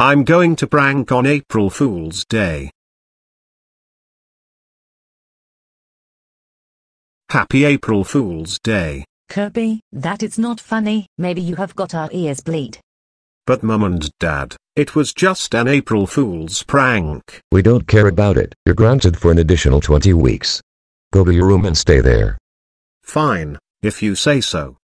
I'm going to prank on April Fool's Day. Happy April Fool's Day. Kirby, that is not funny, maybe you have got our ears bleed. But mum and dad, it was just an April Fool's prank. We don't care about it. You're granted for an additional 20 weeks. Go to your room and stay there. Fine, if you say so.